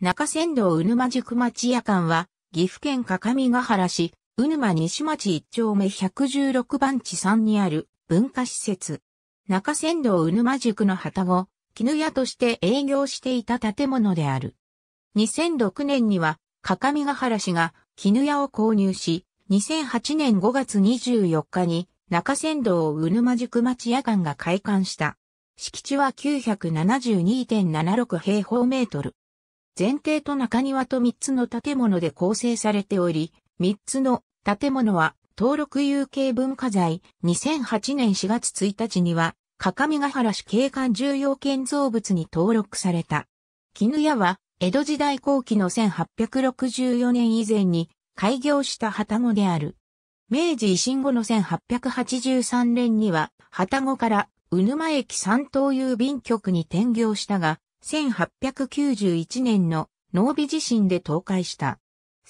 中仙道うぬま宿町夜間は、岐阜県各務原市、うぬま西町一丁目116番地3にある文化施設。中仙道うぬま宿の旗後、絹屋として営業していた建物である。2006年には、各務原市が絹屋を購入し、2008年5月24日に中仙道うぬま宿町夜間が開館した。敷地は972.76平方メートル。前提と中庭と3つの建物で構成されており、3つの建物は登録有形文化財2008年4月1日には、かかみがはら市景観重要建造物に登録された。絹屋は、江戸時代後期の1864年以前に開業した旗子である。明治維新後の1883年には、旗子から、うぬま駅三島郵便局に転業したが、1891年の濃尾地震で倒壊した。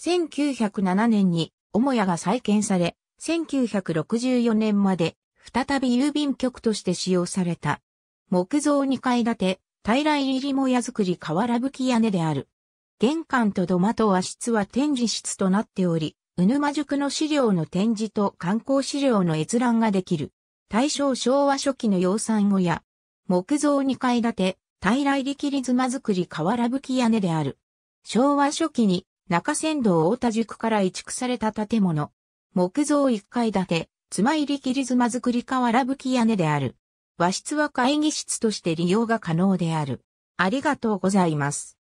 1907年に母屋が再建され、1964年まで再び郵便局として使用された。木造2階建て、平ら入りも屋造り瓦吹き屋根である。玄関と土間と和室は展示室となっており、うぬま塾の資料の展示と観光資料の閲覧ができる。大正昭和初期の養蚕小屋。木造2階建て、平来力リズマ作り瓦吹き屋根である。昭和初期に中山道大田宿から移築された建物。木造一階建て、妻入り切り妻作り瓦吹き屋根である。和室は会議室として利用が可能である。ありがとうございます。